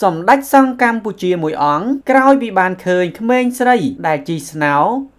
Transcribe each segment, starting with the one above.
សម្ដេចសង្ឃកម្ពុជាមួយអង្គក្រោយពីបានឃើញក្មេងស្រី ដែលជីស្នោ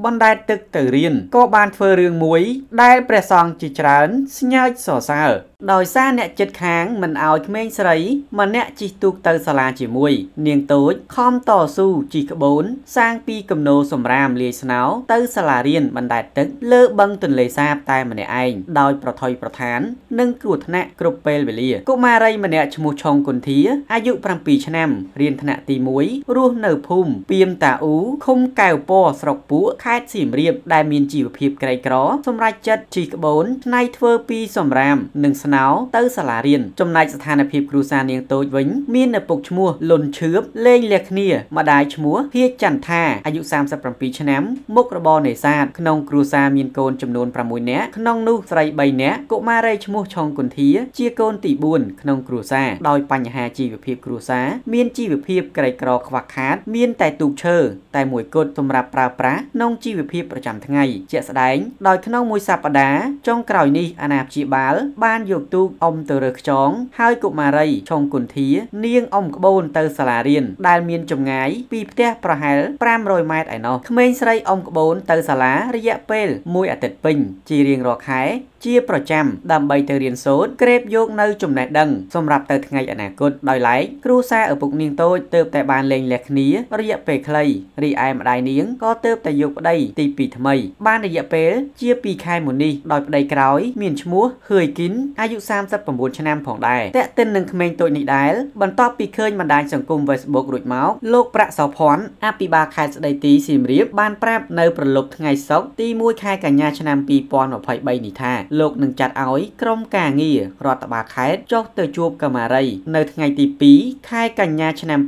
បណ្ដែតទឹកទៅរៀនក៏បានធ្វើរឿងមួយ ដែលព្រះសង្ឃជាច្រើនស្ញើចសរសើរដោយសារអ្នកចិត្តខាងមិនអោយក្មេងស្រី ម្នាក់ជិះទូកទៅសាលាជាមួយ នាងតូចខំតស៊ូជិះក្បូន សាងពីគំនោសម្រាមលាយស្នោទៅសាលារៀនបណ្ដែតទឹកលើបឹងទន្លេសាប តែម្នាក់ឯងដោយប្រថុយប្រឋាននិងគ្រោះថ្នាក់គ្រប់ពេលវេលាកុមារី ម្នាក់ឈ្មោះឆុងគុន្ធាអាយុ7 2ឆ្នាំរៀនថ្នាក់ទី1រស់នៅភូមិពីមតាអ៊ូឃុំកែវពរស្រុកពួកខេត្តសៀមរាបដែលមានជីវភាពក្រីក្រសម្រាប់ចិត្តជីក្បូនឆ្នៃធ្វើពី សម្រាមនិងស្នោ ទៅសាលារៀនចំណែកស្ថានភាព គ្រួសារនាងតូចវិញ មានឪពុកឈ្មោះលុនឈឿបលេងលះគ្នាម្ដាយឈ្មោះហៀចចន្ទថាអាយុ37ឆ្នាំមុខរបរនេសាទក្នុងគ្រួសារមានកូនចំនួន6នាក់ក្នុងនោះស្រី3នាក់កុមារីឈ្មោះឆុងគុន្ធា ជាកូនទី4ក្នុងគ្រួសារដោយបញ្ហាជីវភាពគ្រួសារមានជីវភាពក្រីក្រខ្វះខាត មានតែទូកឈើតែមួយគត់សម្រាប់ប្រើប្រាស់ក្នុងជីវភាពប្រចាំថ្ងៃជាក់ស្ដែងដោយក្នុងមួយសប្តាហ៍ចុងក្រោយនេះអាណាព្យាបាលបានយកទូកអុំទៅរើខ្ចង ហើយកុមារីឆុងគុន្ធានាងអុំក្បូនទៅសាលារៀនដែលមានចម្ងាយពីផ្ទះប្រហែល500ម៉ែត្រឯណោះក្មេងស្រីអុំក្បូនទៅសាលារយៈពេល1អាទិត្យពេញជារៀងរាល់ខែជាប្រចាំដើម្បីទៅរៀនសូត្រក្រេបយកនៅចំណេះដឹង សម្រាប់ទៅថ្ងៃអនាគតដោយឡែកគ្រូសាសារឪពុកនាងតូចទើបតែបានលែងលះគ្នារយៈពេលខ្លីរីឯម្ដាយនាងក៏ទើបតែយកប្តីទី2ថ្មី បានរយៈពេលជា2ខែមុននេះដោយប្តីក្រោយ មានឈ្មោះហឿយគីនអាយុ39ឆ្នាំផងដែរតែកទិននឹងក្មេងតូចនេះដែរបន្ទាប់ពីឃើញបណ្ដាញសង្គម Facebook រួចមកលោកប្រាក់សោភ័ណ្ឌអភិបាលខេត្តស្ដីទីសៀមរាបបានប្រាប់នៅប្រឡប់ថ្ងៃសុក្រទី1ខែកញ្ញាឆ្នាំ2023នេះថាលោកនឹងចាត់ឲ្យ ក្រុមការងាររដ្ឋបាលខេត្តចុះទៅជួបកម្មារីនៅថ្ងៃទី2ខែកញ្ញាឆ្នាំ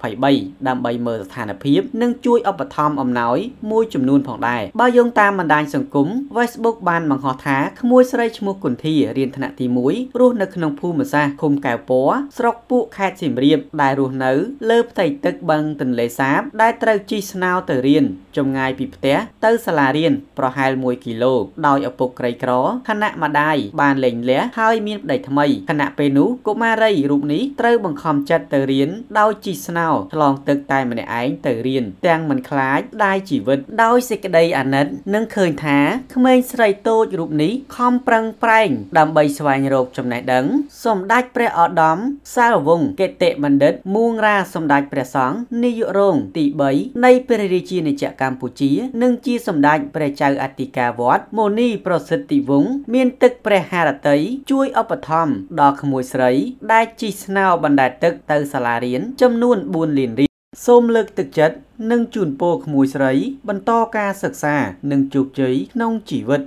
2023ដើម្បីមើលស្ថានភាព និង ជួយឧបត្ថម្ភអំណោយ មួយចំនួនផងដែរបើយោងតាមបណ្ដាញសង្គម Facebook បានបង្ហោះថាក្មួយស្រីឈ្មោះគុន្ធារៀនថ្នាក់ទី1រស់នៅក្នុងភូមិសាស្ត្រឃុំកែវពណ៌ស្រុកពួកខេត្តសៀមរាបដែលរស់នៅ លើផ្ទៃទឹកបឹងទន្លេសាប ដែលត្រូវជិះស្នោទៅរៀនចម្ងាយពីផ្ទះទៅសាលារៀនប្រហែល1គីឡូដោយឪពុកក្រីក្រខណៈម្ដាយបានលែងលះហើយមានប្តីថ្មីខណៈពេលនោះកុមារីរូបនេះត្រូវបង្ខំចិត្តចិត្តទៅរៀនដោយជិះស្នោឆ្លងទឹកតែម្នាក់ឯងទៅរៀនទាំងមិនខ្លាចដាយជីវិត ដោយសេចក្តី អាណិតនឹងឃើញថាក្មេងស្រីតូចរូបនេះខំប្រឹងប្រែង ដើម្បីស្វែងរកចំណេះដឹង សម្ដេចព្រះឧត្តមសារវង្សកិតិបណ្ឌិតមួងរាសម្ដេចព្រះសង្ឃនាយករងទី3នៃព្រះរាជាណាចក្រកម្ពុជានិងជាសម្ដេចព្រះចៅអធិការវត្តមូនីប្រសិទ្ធិវង្សមានទឹកព្រះハរតីជួយឧបត្ថម្ភដល់ក្មួយស្រីដែលជីស្នោបណ្ដែតទឹកទៅសាលារៀនចំនួន4លានរៀលសូមលើកទឹកចិត្តនិងជូនពរក្មួយស្រី បន្តការសិក្សា និងជោគជ័យក្នុងជីវិត